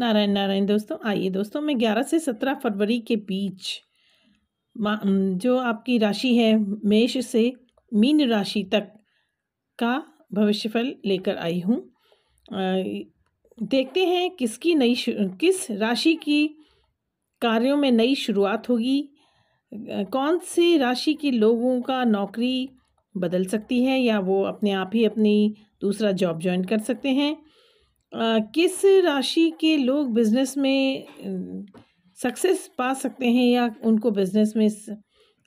नारायण नारायण दोस्तों आइए दोस्तों मैं 11 से 17 फरवरी के बीच जो आपकी राशि है मेष से मीन राशि तक का भविष्यफल लेकर आई हूँ देखते हैं किसकी नई किस राशि की कार्यों में नई शुरुआत होगी कौन सी राशि के लोगों का नौकरी बदल सकती है या वो अपने आप ही अपनी दूसरा जॉब ज्वाइन कर सकते हैं आ, किस राशि के लोग बिजनेस में सक्सेस पा सकते हैं या उनको बिजनेस में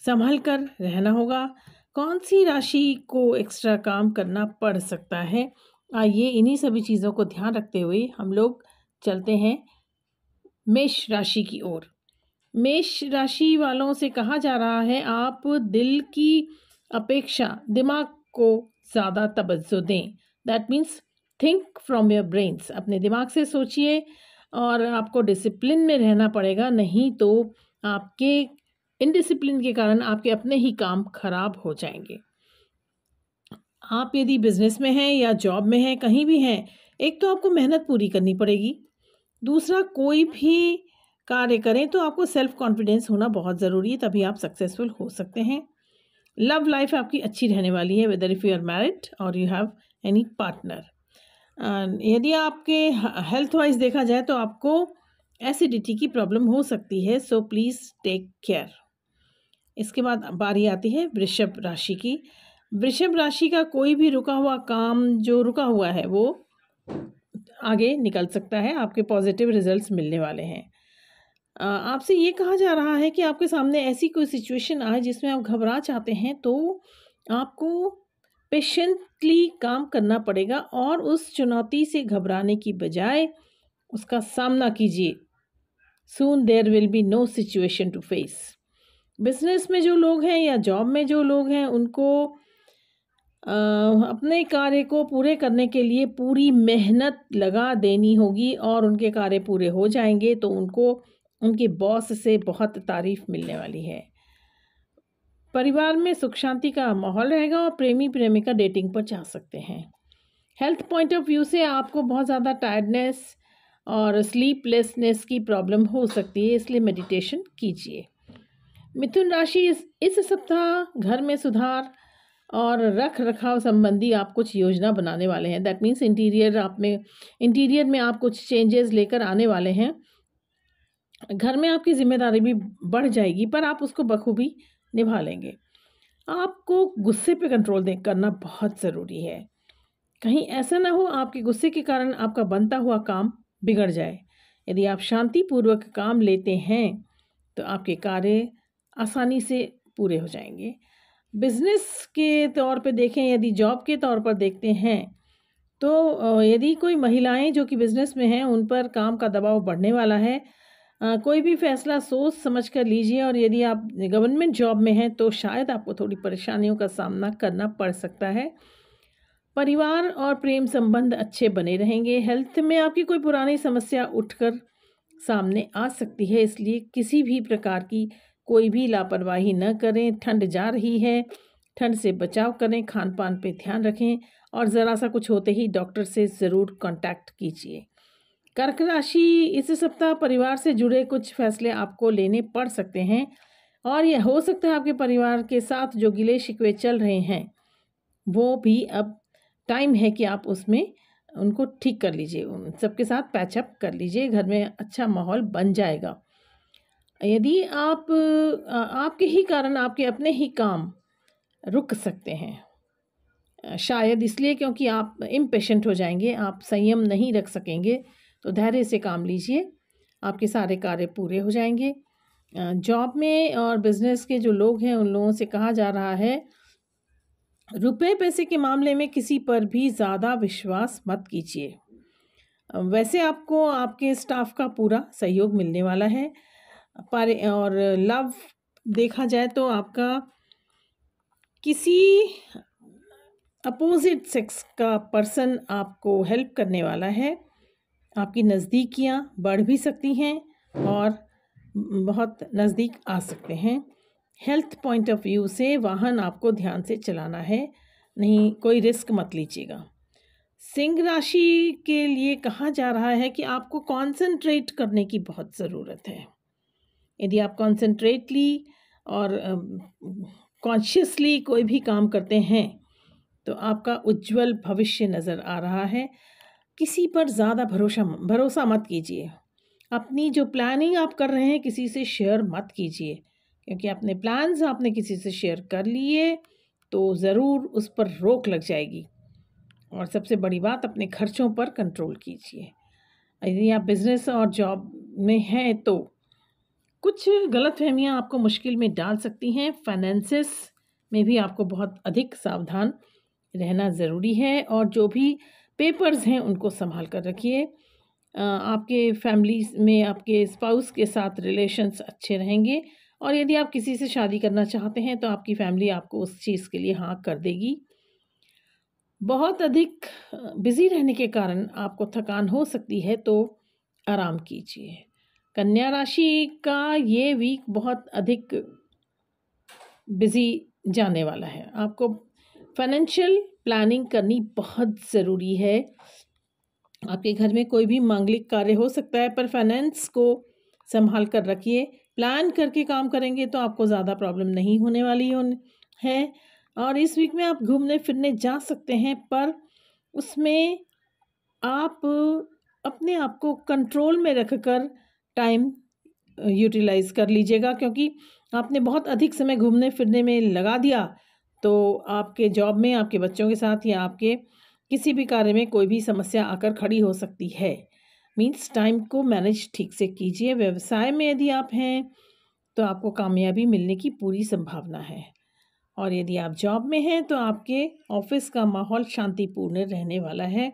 संभल कर रहना होगा कौन सी राशि को एक्स्ट्रा काम करना पड़ सकता है आइए इन्हीं सभी चीज़ों को ध्यान रखते हुए हम लोग चलते हैं मेष राशि की ओर मेष राशि वालों से कहा जा रहा है आप दिल की अपेक्षा दिमाग को ज़्यादा तवज्जो दें that means think from your brains अपने दिमाग से सोचिए और आपको डिसिप्लिन में रहना पड़ेगा नहीं तो आपके इनडिसिप्लिन के कारण आपके अपने ही काम खराब हो जाएंगे आप यदि बिजनेस में हैं या जॉब में हैं कहीं भी हैं एक तो आपको मेहनत पूरी करनी पड़ेगी दूसरा कोई भी कार्य करें तो आपको सेल्फ कॉन्फिडेंस होना बहुत ज़रूरी है तभी आप सक्सेसफुल हो सकते हैं लव लाइफ आपकी अच्छी रहने वाली है whether if you are married और यू हैव एनी पार्टनर यदि आपके हेल्थ वाइज देखा जाए तो आपको एसिडिटी की प्रॉब्लम हो सकती है सो प्लीज़ टेक केयर इसके बाद बारी आती है वृषभ राशि की वृषभ राशि का कोई भी रुका हुआ काम जो रुका हुआ है वो आगे निकल सकता है आपके पॉजिटिव रिजल्ट्स मिलने वाले हैं आपसे ये कहा जा रहा है कि आपके सामने ऐसी कोई सिचुएशन आए जिसमें आप घबरा चाहते हैं तो आपको पेशेंटली काम करना पड़ेगा और उस चुनौती से घबराने की बजाय उसका सामना कीजिए soon there will be no situation to face business में जो लोग हैं या जॉब में जो लोग हैं उनको आ, अपने कार्य को पूरे करने के लिए पूरी मेहनत लगा देनी होगी और उनके कार्य पूरे हो जाएंगे तो उनको उनके बॉस से बहुत तारीफ़ मिलने वाली है परिवार में सुख शांति का माहौल रहेगा और प्रेमी प्रेमिका डेटिंग पर जा सकते हैं हेल्थ पॉइंट ऑफ व्यू से आपको बहुत ज़्यादा टायर्डनेस और स्लीपलेसनेस की प्रॉब्लम हो सकती है इसलिए मेडिटेशन कीजिए मिथुन राशि इस इस सप्ताह घर में सुधार और रख रखाव संबंधी आप कुछ योजना बनाने वाले हैं दैट मीन्स इंटीरियर आप में इंटीरियर में आप कुछ चेंजेस लेकर आने वाले हैं घर में आपकी जिम्मेदारी भी बढ़ जाएगी पर आप उसको बखूबी निभा लेंगे आपको गुस्से पे कंट्रोल दे करना बहुत ज़रूरी है कहीं ऐसा ना हो आपके गुस्से के कारण आपका बनता हुआ काम बिगड़ जाए यदि आप शांतिपूर्वक काम लेते हैं तो आपके कार्य आसानी से पूरे हो जाएंगे बिजनेस के तौर पे देखें यदि जॉब के तौर पर देखते हैं तो यदि कोई महिलाएं जो कि बिज़नेस में हैं उन पर काम का दबाव बढ़ने वाला है कोई भी फैसला सोच समझ कर लीजिए और यदि आप गवर्नमेंट जॉब में हैं तो शायद आपको थोड़ी परेशानियों का सामना करना पड़ सकता है परिवार और प्रेम संबंध अच्छे बने रहेंगे हेल्थ में आपकी कोई पुरानी समस्या उठकर सामने आ सकती है इसलिए किसी भी प्रकार की कोई भी लापरवाही न करें ठंड जा रही है ठंड से बचाव करें खान पान पर ध्यान रखें और ज़रा सा कुछ होते ही डॉक्टर से ज़रूर कांटेक्ट कीजिए कर्क राशि इस सप्ताह परिवार से जुड़े कुछ फैसले आपको लेने पड़ सकते हैं और यह हो सकता है आपके परिवार के साथ जो गिले शिकवे चल रहे हैं वो भी अब टाइम है कि आप उसमें उनको ठीक कर लीजिए सबके साथ पैचअप कर लीजिए घर में अच्छा माहौल बन जाएगा यदि आप आपके ही कारण आपके अपने ही काम रुक सकते हैं शायद इसलिए क्योंकि आप इम्पेशेंट हो जाएंगे आप संयम नहीं रख सकेंगे तो धैर्य से काम लीजिए आपके सारे कार्य पूरे हो जाएंगे जॉब में और बिज़नेस के जो लोग हैं उन लोगों से कहा जा रहा है रुपए पैसे के मामले में किसी पर भी ज़्यादा विश्वास मत कीजिए वैसे आपको आपके स्टाफ का पूरा सहयोग मिलने वाला है पर और लव देखा जाए तो आपका किसी अपोजिट सेक्स का पर्सन आपको हेल्प करने वाला है आपकी नज़दीकियाँ बढ़ भी सकती हैं और बहुत नज़दीक आ सकते हैं हेल्थ पॉइंट ऑफ व्यू से वाहन आपको ध्यान से चलाना है नहीं कोई रिस्क मत लीजिएगा सिंह राशि के लिए कहा जा रहा है कि आपको कंसंट्रेट करने की बहुत ज़रूरत है यदि आप कंसंट्रेटली और कॉन्शियसली कोई भी काम करते हैं तो आपका उज्जवल भविष्य नज़र आ रहा है किसी पर ज़्यादा भरोसा भरोसा मत कीजिए अपनी जो प्लानिंग आप कर रहे हैं किसी से शेयर मत कीजिए क्योंकि अपने प्लान्स आपने किसी से शेयर कर लिए तो ज़रूर उस पर रोक लग जाएगी और सबसे बड़ी बात अपने खर्चों पर कंट्रोल कीजिए यदि आप बिज़नेस और जॉब में हैं तो कुछ गलत फहमियाँ आपको मुश्किल में डाल सकती हैं फाइनेंसिस में भी आपको बहुत अधिक सावधान रहना ज़रूरी है और जो भी पेपर्स हैं उनको संभाल कर रखिए आपके फैमिली में आपके स्पाउस के साथ रिलेशन्स अच्छे रहेंगे और यदि आप किसी से शादी करना चाहते हैं तो आपकी फैमिली आपको उस चीज़ के लिए हाँ कर देगी बहुत अधिक बिज़ी रहने के कारण आपको थकान हो सकती है तो आराम कीजिए कन्या राशि का ये वीक बहुत अधिक बिज़ी जाने वाला है आपको फाइनेंशियल प्लानिंग करनी बहुत ज़रूरी है आपके घर में कोई भी मांगलिक कार्य हो सकता है पर फाइनेंस को संभाल कर रखिए प्लान करके काम करेंगे तो आपको ज़्यादा प्रॉब्लम नहीं होने वाली है और इस वीक में आप घूमने फिरने जा सकते हैं पर उसमें आप अपने आप को कंट्रोल में रख कर टाइम यूटिलाइज़ कर लीजिएगा क्योंकि आपने बहुत अधिक समय घूमने फिरने में लगा दिया तो आपके जॉब में आपके बच्चों के साथ या आपके किसी भी कार्य में कोई भी समस्या आकर खड़ी हो सकती है मीन्स टाइम को मैनेज ठीक से कीजिए व्यवसाय में यदि आप हैं तो आपको कामयाबी मिलने की पूरी संभावना है और यदि आप जॉब में हैं तो आपके ऑफिस का माहौल शांतिपूर्ण रहने वाला है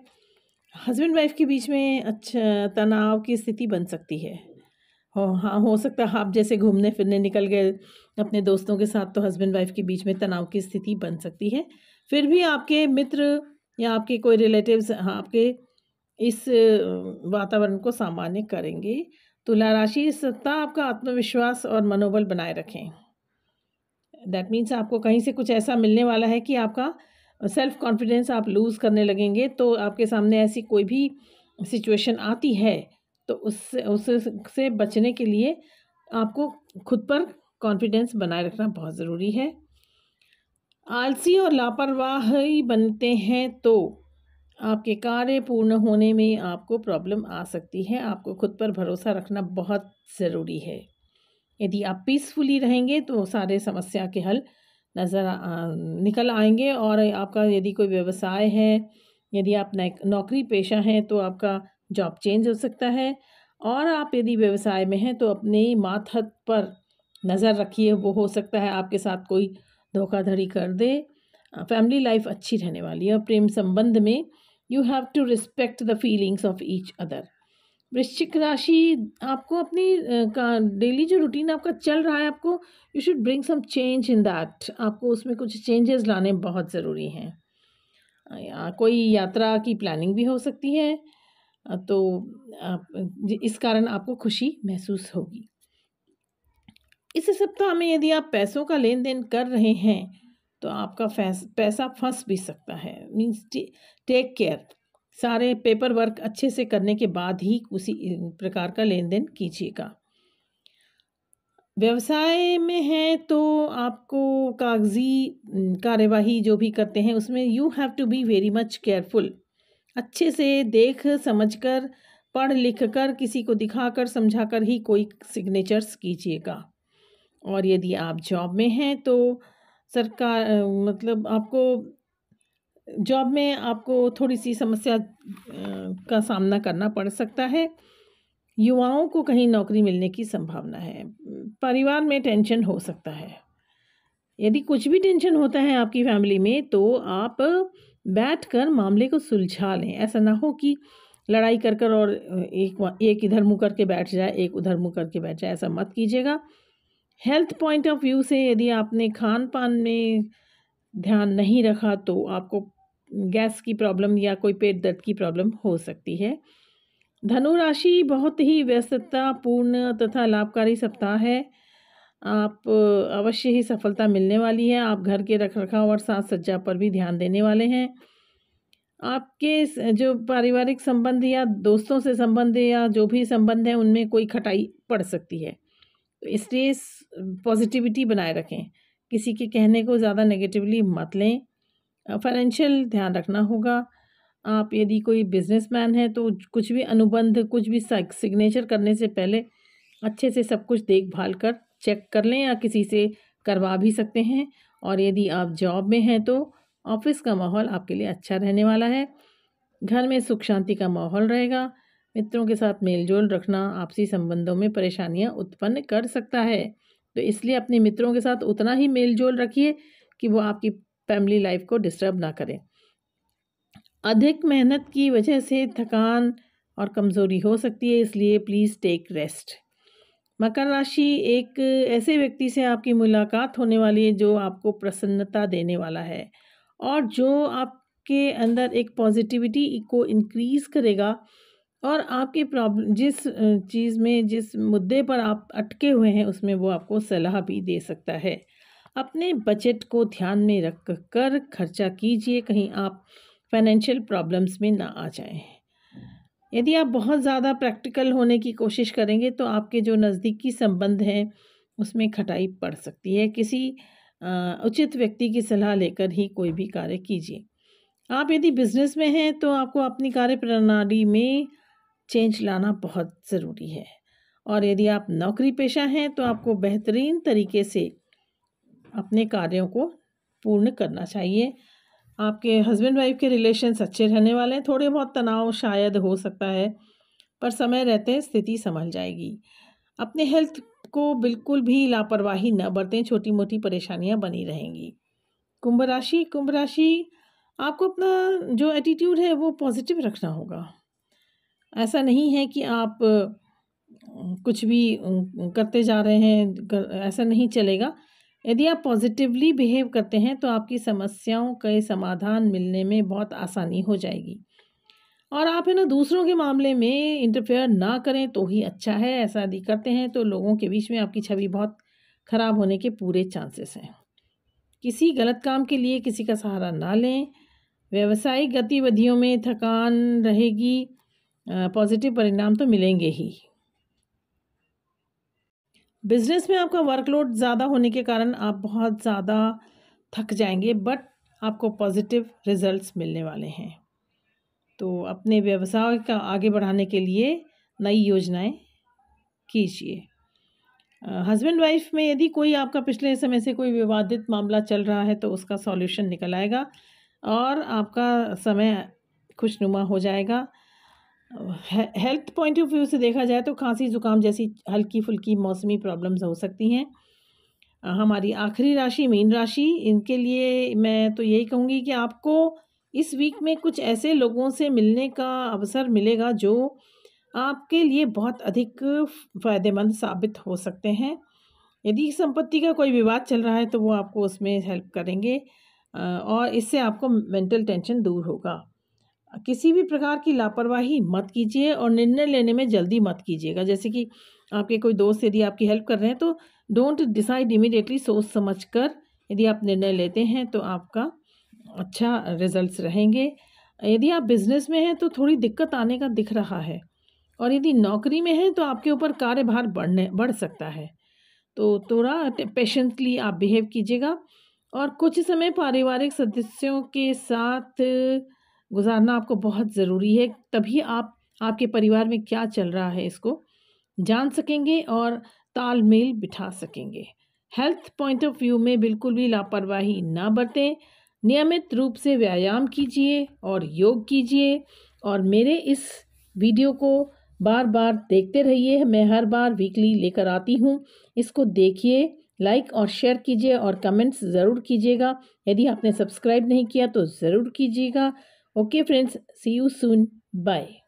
हस्बैंड वाइफ के बीच में अच्छा तनाव की स्थिति बन सकती है हाँ हो सकता है आप जैसे घूमने फिरने निकल गए अपने दोस्तों के साथ तो हस्बैंड वाइफ के बीच में तनाव की स्थिति बन सकती है फिर भी आपके मित्र या आपके कोई रिलेटिव्स हाँ आपके इस वातावरण को सामान्य करेंगे तुला तो राशि सत्ता आपका आत्मविश्वास और मनोबल बनाए रखें दैट मीन्स आपको कहीं से कुछ ऐसा मिलने वाला है कि आपका सेल्फ कॉन्फिडेंस आप लूज़ करने लगेंगे तो आपके सामने ऐसी कोई भी सिचुएशन आती है तो उससे उससे बचने के लिए आपको खुद पर कॉन्फिडेंस बनाए रखना बहुत ज़रूरी है आलसी और लापरवाह ही बनते हैं तो आपके कार्य पूर्ण होने में आपको प्रॉब्लम आ सकती है आपको खुद पर भरोसा रखना बहुत ज़रूरी है यदि आप पीसफुली रहेंगे तो सारे समस्या के हल नज़र निकल आएंगे और आपका यदि कोई व्यवसाय है यदि आप नौकरी पेशा हैं तो आपका जॉब चेंज हो सकता है और आप यदि व्यवसाय में हैं तो अपने माथहत पर नज़र रखिए वो हो सकता है आपके साथ कोई धोखाधड़ी कर दे फैमिली लाइफ अच्छी रहने वाली है और प्रेम संबंध में you have to respect the feelings of each other वृश्चिक राशि आपको अपनी का डेली जो रूटीन आपका चल रहा है आपको you should bring some change in that आपको उसमें कुछ चेंजेस लाने बहुत ज़रूरी हैं कोई यात्रा की प्लानिंग भी हो सकती है तो आप इस कारण आपको खुशी महसूस होगी इस सप्ताह में यदि आप पैसों का लेन देन कर रहे हैं तो आपका पैसा फंस भी सकता है मीन्स टेक केयर सारे पेपर वर्क अच्छे से करने के बाद ही उसी प्रकार का लेन देन कीजिएगा व्यवसाय में है तो आपको कागजी कार्यवाही जो भी करते हैं उसमें you have to be very much careful अच्छे से देख समझकर पढ़ लिख कर किसी को दिखाकर समझाकर ही कोई सिग्नेचर्स कीजिएगा और यदि आप जॉब में हैं तो सरकार मतलब आपको जॉब में आपको थोड़ी सी समस्या का सामना करना पड़ सकता है युवाओं को कहीं नौकरी मिलने की संभावना है परिवार में टेंशन हो सकता है यदि कुछ भी टेंशन होता है आपकी फैमिली में तो आप बैठकर मामले को सुलझा लें ऐसा ना हो कि लड़ाई कर कर और एक एक इधर मुँह करके बैठ जाए एक उधर मुँह करके बैठ जाए ऐसा मत कीजिएगा हेल्थ पॉइंट ऑफ व्यू से यदि आपने खान पान में ध्यान नहीं रखा तो आपको गैस की प्रॉब्लम या कोई पेट दर्द की प्रॉब्लम हो सकती है धनु राशि बहुत ही व्यस्ततापूर्ण तथा लाभकारी सप्ताह है आप अवश्य ही सफलता मिलने वाली है आप घर के रख रखाव और साज सज्जा पर भी ध्यान देने वाले हैं आपके जो पारिवारिक संबंध या दोस्तों से संबंध या जो भी संबंध है उनमें कोई खटाई पड़ सकती है इसलिए पॉजिटिविटी बनाए रखें किसी के कहने को ज़्यादा नेगेटिवली मत लें फाइनेंशियल ध्यान रखना होगा आप यदि कोई बिजनेसमैन है तो कुछ भी अनुबंध कुछ भी सिग्नेचर करने से पहले अच्छे से सब कुछ देखभाल कर चेक कर लें या किसी से करवा भी सकते हैं और यदि आप जॉब में हैं तो ऑफिस का माहौल आपके लिए अच्छा रहने वाला है घर में सुख शांति का माहौल रहेगा मित्रों के साथ मेलजोल रखना आपसी संबंधों में परेशानियां उत्पन्न कर सकता है तो इसलिए अपने मित्रों के साथ उतना ही मेलजोल रखिए कि वो आपकी फैमिली लाइफ को डिस्टर्ब ना करें अधिक मेहनत की वजह से थकान और कमज़ोरी हो सकती है इसलिए प्लीज़ टेक रेस्ट मकर राशि एक ऐसे व्यक्ति से आपकी मुलाकात होने वाली है जो आपको प्रसन्नता देने वाला है और जो आपके अंदर एक पॉजिटिविटी को इनक्रीज़ करेगा और आपके प्रॉब्लम जिस चीज़ में जिस मुद्दे पर आप अटके हुए हैं उसमें वो आपको सलाह भी दे सकता है अपने बजट को ध्यान में रख कर खर्चा कीजिए कहीं आप फाइनेंशियल प्रॉब्लम्स में ना आ जाएं यदि आप बहुत ज़्यादा प्रैक्टिकल होने की कोशिश करेंगे तो आपके जो नज़दीकी संबंध हैं उसमें खटाई पड़ सकती है किसी उचित व्यक्ति की सलाह लेकर ही कोई भी कार्य कीजिए आप यदि बिजनेस में हैं तो आपको अपनी कार्य प्रणाली में चेंज लाना बहुत ज़रूरी है और यदि आप नौकरी पेशा हैं तो आपको बेहतरीन तरीके से अपने कार्यों को पूर्ण करना चाहिए आपके हस्बैंड वाइफ के रिलेशन अच्छे रहने वाले हैं थोड़े बहुत तनाव शायद हो सकता है पर समय रहते स्थिति संभल जाएगी अपने हेल्थ को बिल्कुल भी लापरवाही न बरतें छोटी मोटी परेशानियां बनी रहेंगी कुंभ राशि कुंभ राशि आपको अपना जो एटीट्यूड है वो पॉजिटिव रखना होगा ऐसा नहीं है कि आप कुछ भी करते जा रहे हैं ऐसा नहीं चलेगा यदि आप पॉजिटिवली बिहेव करते हैं तो आपकी समस्याओं के समाधान मिलने में बहुत आसानी हो जाएगी और आप है ना दूसरों के मामले में इंटरफेयर ना करें तो ही अच्छा है ऐसा यदि करते हैं तो लोगों के बीच में आपकी छवि बहुत ख़राब होने के पूरे चांसेस हैं किसी गलत काम के लिए किसी का सहारा ना लें व्यवसायिक गतिविधियों में थकान रहेगी पॉजिटिव परिणाम तो मिलेंगे ही बिज़नेस में आपका वर्कलोड ज़्यादा होने के कारण आप बहुत ज़्यादा थक जाएंगे बट आपको पॉजिटिव रिजल्ट्स मिलने वाले हैं तो अपने व्यवसाय का आगे बढ़ाने के लिए नई योजनाएं कीजिए हस्बैंड वाइफ में यदि कोई आपका पिछले समय से कोई विवादित मामला चल रहा है तो उसका सॉल्यूशन निकल आएगा और आपका समय खुशनुमा हो जाएगा हेल्थ पॉइंट ऑफ व्यू से देखा जाए तो खांसी ज़ुकाम जैसी हल्की फुल्की मौसमी प्रॉब्लम्स हो सकती हैं हमारी आखिरी राशि मीन राशि इनके लिए मैं तो यही कहूँगी कि आपको इस वीक में कुछ ऐसे लोगों से मिलने का अवसर मिलेगा जो आपके लिए बहुत अधिक फ़ायदेमंद साबित हो सकते हैं यदि संपत्ति का कोई विवाद चल रहा है तो वो आपको उसमें हेल्प करेंगे और इससे आपको मेंटल टेंशन दूर होगा किसी भी प्रकार की लापरवाही मत कीजिए और निर्णय लेने में जल्दी मत कीजिएगा जैसे कि आपके कोई दोस्त यदि आपकी हेल्प कर रहे हैं तो डोंट डिसाइड इमिडिएटली सोच समझ कर यदि आप निर्णय लेते हैं तो आपका अच्छा रिजल्ट्स रहेंगे यदि आप बिजनेस में हैं तो थोड़ी दिक्कत आने का दिख रहा है और यदि नौकरी में हैं तो आपके ऊपर कार्यभार बढ़ने बढ़ सकता है तो थोड़ा पेशेंसली आप बिहेव कीजिएगा और कुछ समय पारिवारिक सदस्यों के साथ गुजारना आपको बहुत ज़रूरी है तभी आप आपके परिवार में क्या चल रहा है इसको जान सकेंगे और तालमेल बिठा सकेंगे हेल्थ पॉइंट ऑफ व्यू में बिल्कुल भी लापरवाही ना बरतें नियमित रूप से व्यायाम कीजिए और योग कीजिए और मेरे इस वीडियो को बार बार देखते रहिए मैं हर बार वीकली लेकर आती हूँ इसको देखिए लाइक और शेयर कीजिए और कमेंट्स ज़रूर कीजिएगा यदि आपने सब्सक्राइब नहीं किया तो ज़रूर कीजिएगा Okay, friends, see you soon. Bye.